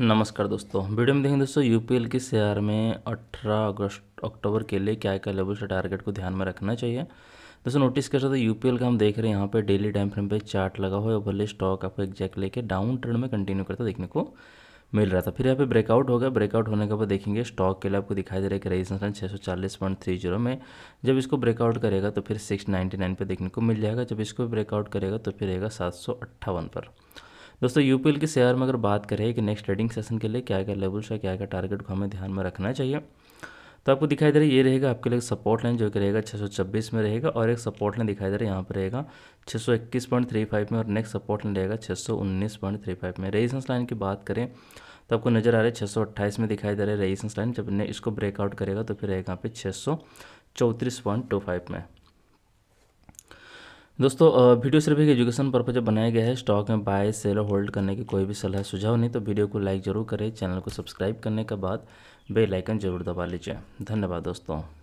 नमस्कार दोस्तों वीडियो में देखेंगे दोस्तों यूपीएल के शेयर में 18 अगस्त अक्टूबर के लिए क्या क्या लेवल से टारगेट को ध्यान में रखना चाहिए दोस्तों नोटिस कर सकते यूपीएल का हम देख रहे हैं यहाँ पे डेली टाइम फ्रेम पे चार्ट लगा हुआ है भले स्टॉक आपको एग्जैक्ट लेके डाउन ट्रेंड में कंटिन्यू करता देखने को मिल रहा था फिर यहाँ पे ब्रेकआउट हो गया ब्रेकआउट होने के बाद देखेंगे स्टॉक के लिए आपको दिखाई दे रहा है कि रेजिस्टेंस थ्री जीरो में जब इसको ब्रेकआउट करेगा तो फिर 699 पे देखने को मिल जाएगा जब इसको ब्रेकआउट करेगा तो फिर रहेगा सात पर दोस्तों यू के शेयर में अगर बात करें कि नेक्स्ट ट्रेडिंग सेशन के लिए क्या क्या लेवल्स है क्या क्या टारगेट को हमें ध्यान में रखना चाहिए तो आपको दिखाई दे रहा है ये रहेगा आपके लिए सपोर्ट लाइन जो कि रहेगा 626 में रहेगा और एक सपोर्ट लाइन दिखाई दे रहा है यहाँ पर रहेगा 621.35 में और नेक्स्ट सपोर्ट लाइन रहेगा 619.35 में रेजिस्टेंस लाइन की बात करें तो आपको नज़र आ रहा है 628 में दिखाई दे रहा है रेजिस्टेंस लाइन जब इसको ब्रेकआउट करेगा तो फिर रहेगा यहाँ पे छः में दोस्तों वीडियो सिर्फ एक एजुकेशन पर्पज बनाया गया है स्टॉक में बाय सेल और होल्ड करने की कोई भी सलाह सुझाव नहीं तो वीडियो को लाइक जरूर करें चैनल को सब्सक्राइब करने के बाद बेल आइकन जरूर दबा लीजिए धन्यवाद दोस्तों